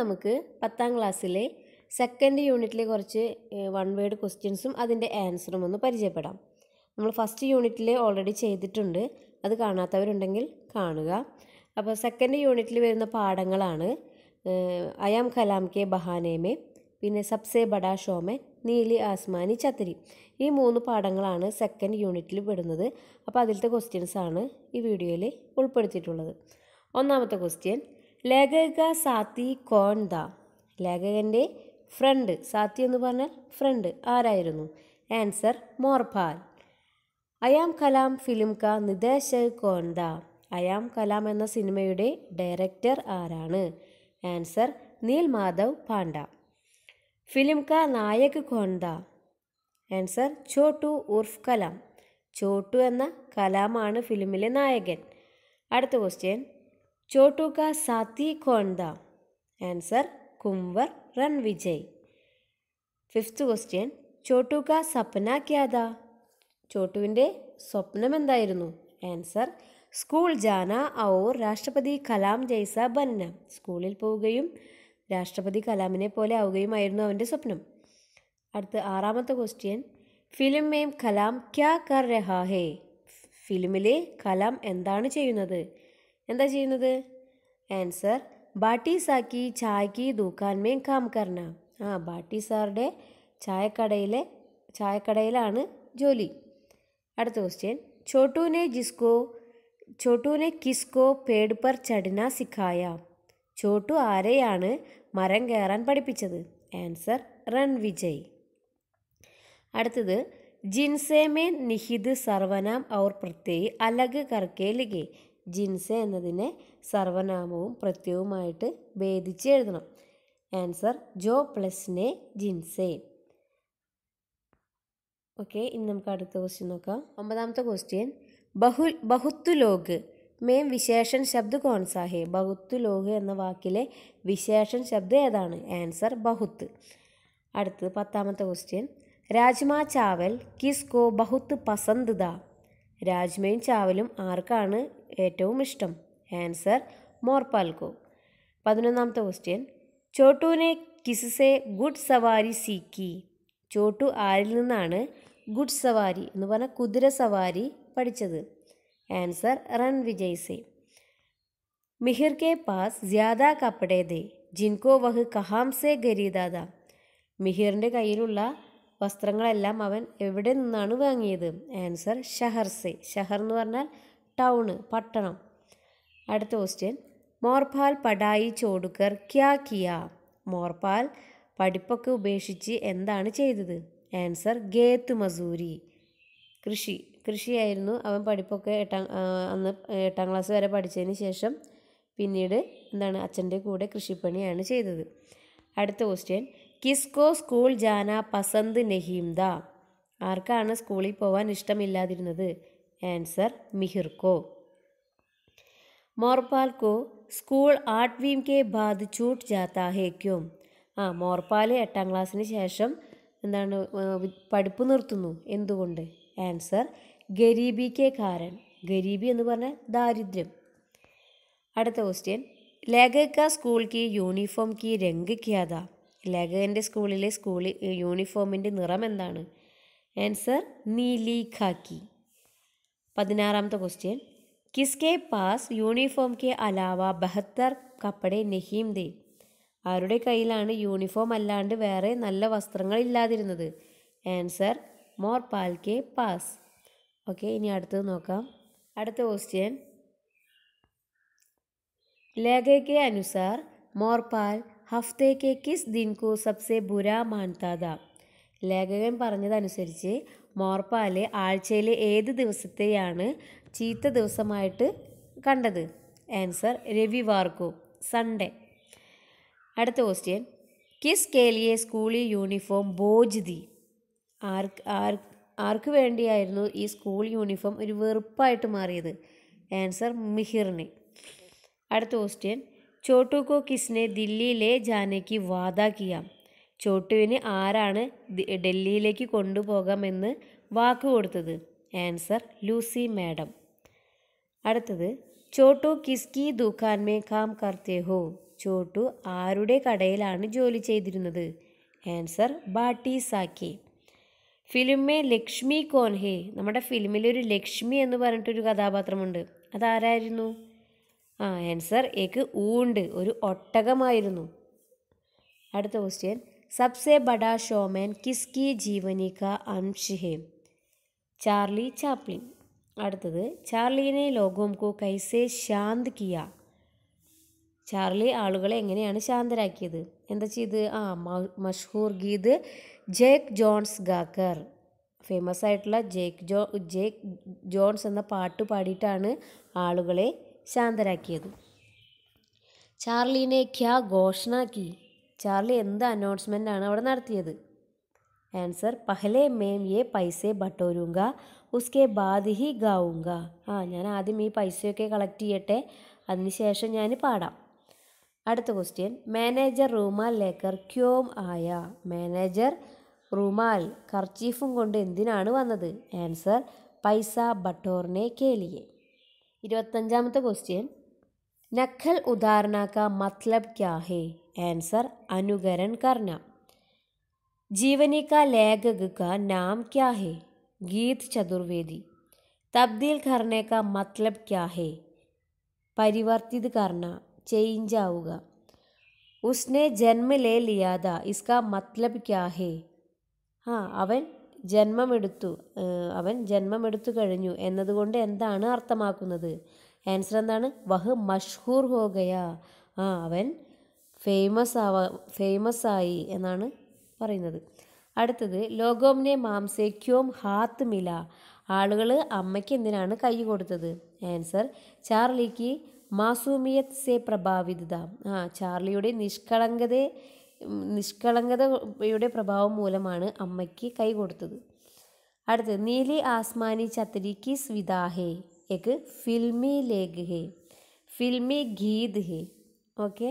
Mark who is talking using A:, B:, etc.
A: നമുക്ക് പത്താം ക്ലാസ്സിലെ സെക്കൻഡ് യൂണിറ്റിലെ കുറച്ച് വൺ വേർഡ് ക്വസ്റ്റ്യൻസും അതിൻ്റെ ആൻസറും ഒന്ന് പരിചയപ്പെടാം നമ്മൾ ഫസ്റ്റ് യൂണിറ്റിൽ ഓൾറെഡി ചെയ്തിട്ടുണ്ട് അത് കാണാത്തവരുണ്ടെങ്കിൽ കാണുക അപ്പോൾ സെക്കൻഡ് യൂണിറ്റിൽ വരുന്ന പാഠങ്ങളാണ് അയാം കലാം കെ ബഹാനേമെ പിന്നെ സബ്സെ ബഡാ ഷോമെ നീലി ആസ്മാനി ചത്തിരി ഈ മൂന്ന് പാഠങ്ങളാണ് സെക്കൻഡ് യൂണിറ്റിൽ പെടുന്നത് അപ്പോൾ അതിലത്തെ ക്വസ്റ്റ്യൻസാണ് ഈ വീഡിയോയിൽ ഉൾപ്പെടുത്തിയിട്ടുള്ളത് ഒന്നാമത്തെ ക്വസ്റ്റ്യൻ ലേഖക സാത്തി ദ ലേഖകൻ്റെ ഫ്രണ്ട് സാത്തി എന്ന് പറഞ്ഞാൽ ഫ്രണ്ട് ആരായിരുന്നു answer Morpal I am Kalam film ക കോൺ ദ അയാം കലാം എന്ന സിനിമയുടെ ഡയറക്ടർ ആരാണ് ആൻസർ നീൽ മാധവ് പാണ്ഡ ഫിലിം ക നായക് ദ ആൻസർ ചോട്ടു ഉർഫ് കലാം ചോട്ടു എന്ന കലാമാണ് ഫിലിമിലെ നായകൻ അടുത്ത ക്വസ്റ്റ്യൻ ചോട്ടു കാ സാത്തി കോൺദ answer Kunwar Ran Vijay fifth question Chhotu കാ സപ്ന ക്യാദ ചോട്ടുവിൻ്റെ സ്വപ്നം എന്തായിരുന്നു ആൻസർ സ്കൂൾ ജാന ഔർ രാഷ്ട്രപതി കലാം ജൈസ ബന്ന സ്കൂളിൽ പോവുകയും രാഷ്ട്രപതി കലാമിനെ പോലെ ആവുകയുമായിരുന്നു അവൻ്റെ സ്വപ്നം അടുത്ത ആറാമത്തെ ക്വസ്റ്റ്യൻ ഫിലിം മേം കലാം ക്യാ കർ രഹാ ഹേ ഫിലിമിലെ കലാം എന്താണ് ചെയ്യുന്നത് എന്താ ചെയ്യുന്നത് ആൻസർ ബാട്ടി സാക്കി ചായക്ക് ദൂക്കാൻമേ കാം കർണ ആ ബാട്ടി സാറുടെ ചായക്കടയിലെ ചായക്കടയിലാണ് ജോലി അടുത്ത ക്വസ്റ്റ്യൻ ചോട്ടൂനെ ജിസ്കോ ചോട്ടൂനെ കിസ്കോ പേട് പർ ചടിന സിഖായ ചോട്ടു ആരെയാണ് മരം കയറാൻ പഠിപ്പിച്ചത് ആൻസർ റൺ വിജയ് അടുത്തത് ജിൻസേമേ നിഹിത് സർവനാം ഔർ പ്രത്യേകി അലഗ് കർക്കെ ലിഖെ ജിൻസ എന്നതിനെ സർവനാമവും പ്രത്യവുമായിട്ട് ഭേദിച്ച് എഴുതണം ആൻസർ ജോ പ്ലസ് നെ ജിൻസേ ഓക്കെ ഇനി നമുക്ക് അടുത്ത ക്വസ്റ്റ്യൻ നോക്കാം ഒമ്പതാമത്തെ ക്വസ്റ്റ്യൻ ബഹു ബഹുത്തു ലോക് മെയിൻ വിശേഷൻ ശബ്ദ കോൺസാഹേ ബഹുത്തു ലോക് എന്ന വാക്കിലെ വിശേഷൻ ശബ്ദം ഏതാണ് ആൻസർ ബഹുത്ത് അടുത്തത് പത്താമത്തെ ക്വസ്റ്റ്യൻ രാജ്മാ ചാവൽ കിസ് കോ ബഹുത്ത് പസന്ത് ദ രാജ്മയും ചാവലും ആർക്കാണ് ഏറ്റവും ഇഷ്ടം ആൻസർ മോർപാൽക്കോ പതിനൊന്നാമത്തെ ക്വസ്റ്റ്യൻ ചോട്ടുവിനെ കിസ്സെ ഗുഡ് സവാരി സീക്കി ചോട്ടു ആരിൽ നിന്നാണ് ഗുഡ് സവാരി എന്ന് പറഞ്ഞ കുതിര സവാരി പഠിച്ചത് ആൻസർ റൺ വിജയ് സേ മിഹിർ കെ പാസ് ജ്യാദാ കപ്പടേതേ ജിൻകോ വഹ് കഹാംസെ ഗരീദാദ മിഹിറിൻ്റെ കയ്യിലുള്ള വസ്ത്രങ്ങളെല്ലാം അവൻ എവിടെ നിന്നാണ് വാങ്ങിയത് ആൻസർ ഷഹർസെ ഷഹർ എന്ന് പറഞ്ഞാൽ ടൗണ് പട്ടണം അടുത്ത ക്വസ്റ്റ്യൻ മോർപാൽ പടായി ചോടുക്കർ ക്യാ കിയ മോർപാൽ പഠിപ്പൊക്കെ ഉപേക്ഷിച്ച് എന്താണ് ചെയ്തത് ആൻസർ ഗേത്ത് മസൂരി കൃഷി കൃഷിയായിരുന്നു അവൻ പഠിപ്പൊക്കെ എട്ടാം അന്ന് എട്ടാം ക്ലാസ് വരെ പഠിച്ചതിന് ശേഷം പിന്നീട് എന്താണ് അച്ഛൻ്റെ കൂടെ കൃഷിപ്പണിയാണ് ചെയ്തത് അടുത്ത ക്വസ്റ്റ്യൻ കിസ്കോ സ്കൂൾ ജാന പസന്ത് നഹീംദ ആർക്കാണ് സ്കൂളിൽ പോവാൻ ഇഷ്ടമില്ലാതിരുന്നത് ആൻസർ മിഹിർക്കോ മോർപാൽ സ്കൂൾ ആർട്ട് വീം കെ ബാദ് ചൂട്ട് ജാത്താഹേക്കും ആ മോർപ്പാൽ എട്ടാം ക്ലാസ്സിന് ശേഷം എന്താണ് പഠിപ്പ് നിർത്തുന്നു എന്തുകൊണ്ട് ആൻസർ ഗരീബി കെ കാരൻ ഗരീബി എന്ന് പറഞ്ഞാൽ ദാരിദ്ര്യം അടുത്ത ക്വസ്റ്റ്യൻ ലേഖക സ്കൂൾക്ക് യൂണിഫോം കി രംഗ് ക്യാതാ ലേഖകൻ്റെ സ്കൂളിലെ സ്കൂളിൽ യൂണിഫോമിൻ്റെ നിറം എന്താണ് ആൻസർ നീലി ഖാക്കി പതിനാറാമത്തെ ക്വസ്റ്റ്യൻ കിസ്കെ പാസ് യൂണിഫോം കെ അലാവ ബഹത്തർ കപ്പടെ നഹീം ദേ ആരുടെ കയ്യിലാണ് യൂണിഫോം അല്ലാണ്ട് വേറെ നല്ല വസ്ത്രങ്ങൾ ഇല്ലാതിരുന്നത് ആൻസർ മോർ പാൽ കെ പാസ് ഓക്കെ ഇനി അടുത്തത് നോക്കാം അടുത്ത ക്വസ്റ്റ്യൻ ലേഖയ്ക്ക് അനുസാർ മോർപാൽ ഹഫ്തേ കെ കിസ് ദിൻകു സബ്സെ ബുര മാൻതാ ലേഖകൻ പറഞ്ഞതനുസരിച്ച് മോർപ്പാലെ ആഴ്ചയിലെ ഏത് ദിവസത്തെയാണ് ചീത്ത ദിവസമായിട്ട് കണ്ടത് ആൻസർ രവിവാർക്കു സൺഡേ അടുത്ത ക്വസ്റ്റ്യൻ കിസ് കേലിയെ സ്കൂളിൽ യൂണിഫോം ബോജ് ദി ആർക്ക് ആർക്ക് ആർക്ക് വേണ്ടിയായിരുന്നു ഈ സ്കൂൾ യൂണിഫോം ഒരു വെറുപ്പായിട്ട് മാറിയത് ആൻസർ മിഹിറിന് അടുത്ത ക്വസ്റ്റ്യൻ ചോട്ടു കോ കിസ്നെ ദില്ലിയിലെ ജാനയ്ക്ക് വാദ കിയാം ചോട്ടുവിന് ആരാണ് ഡൽഹിയിലേക്ക് കൊണ്ടുപോകാമെന്ന് വാക്ക് കൊടുത്തത് ആൻസർ ലൂസി മാഡം അടുത്തത് ചോട്ടു കിസ്കി ദുഖാൻമേ കാം കർത്തേ ഹോ ചോട്ടു ആരുടെ കടയിലാണ് ജോലി ചെയ്തിരുന്നത് ആൻസർ ബാട്ടി സാക്കി ഫിലിമേ ലക്ഷ്മി കോൻഹേ നമ്മുടെ ഫിലിമിലൊരു ലക്ഷ്മി എന്ന് പറഞ്ഞിട്ടൊരു കഥാപാത്രമുണ്ട് അതാരായിരുന്നു ആ ആൻസർ എക്ക് ഊണ്ട് ഒരു ഒട്ടകമായിരുന്നു അടുത്ത ക്വസ്റ്റ്യൻ സബ്സെ ബഡാ ഷോമാൻ കിസ്കി ജീവനിക അംഷിഹേം ചാർലി ചാപ്ലിൻ അടുത്തത് ചാർലിനെ കോ കൈസെ ശാന്ത് കിയ ചാർലി ആളുകളെ എങ്ങനെയാണ് ശാന്തരാക്കിയത് എന്താ ചെയ്ത് ആ മഷ്ഹൂർ ഗീത് ജേക്ക് ജോൺസ് ഗാക്കർ ഫേമസ് ആയിട്ടുള്ള ജേക്ക് ജോ ജേക്ക് ജോൺസ് എന്ന പാട്ട് പാടിയിട്ടാണ് ആളുകളെ ശാന്തരാക്കിയത് ചാർലിനെ ക്യാ ഘോഷണാക്കി ചാർലി എന്ത് അനൗൺസ്മെൻ്റ് ആണ് അവിടെ നടത്തിയത് ആൻസർ പഹലെ മേം യേ പൈസ ബട്ടോരുങ്ക ഉസ്കെ ബാദ് ഹി ഗാവുങ്ക ആ ഞാൻ ആദ്യം ഈ പൈസയൊക്കെ കളക്ട് ചെയ്യട്ടെ അതിനുശേഷം ഞാൻ പാടാം അടുത്ത ക്വസ്റ്റ്യൻ മാനേജർ റൂമാൽ ലേക്കർ ക്യോം ആയ മാനേജർ റൂമാൽ കർച്ചീഫും കൊണ്ട് എന്തിനാണ് വന്നത് ആൻസർ പൈസ ബട്ടോറിനെ കേലിയേ ഇരുപത്തഞ്ചാമത്തെ ക്വസ്റ്റ്യൻ नखल उदाहरण का मतलब क्या है आंसर अनुकरण करना जीवनी का लेखक का नाम क्या है गीत चतुर्वेदी तब्दील करने का मतलब क्या है परिवर्तित करना चेंज आउगा उसने जन्म ले लिया था इसका मतलब क्या है हाँ अवन ജന്മമെടുത്തു അവൻ ജന്മമെടുത്തു കഴിഞ്ഞു എന്നതുകൊണ്ട് എന്താണ് അർത്ഥമാക്കുന്നത് ആൻസർ എന്താണ് വഹ് മഷ്ഹൂർ ഹോഗയ ആ അവൻ ഫേമസ് ആവ ഫേമസ് ആയി എന്നാണ് പറയുന്നത് അടുത്തത് ലോകോമിനെ മാംസേക്യോം ഹാത്ത് മില ആളുകൾ അമ്മയ്ക്ക് എന്തിനാണ് കൈ കൊടുത്തത് ആൻസർ ചാർലിക്ക് മാസൂമിയത്ത് സേ പ്രഭാവിതത ആ ചാർലിയുടെ നിഷ്കളങ്കതയെ നിഷ്കളങ്കതയുടെ പ്രഭാവം മൂലമാണ് അമ്മയ്ക്ക് കൈ കൊടുത്തത് അടുത്തത് നീലി ആസ്മാനി ചത്തരി കിസ് വിദാഹേ എക്ക് ഫിൽമി ലേഖ് ഹേ ഫിൽമി ഗീത് ഹേ ഓക്കെ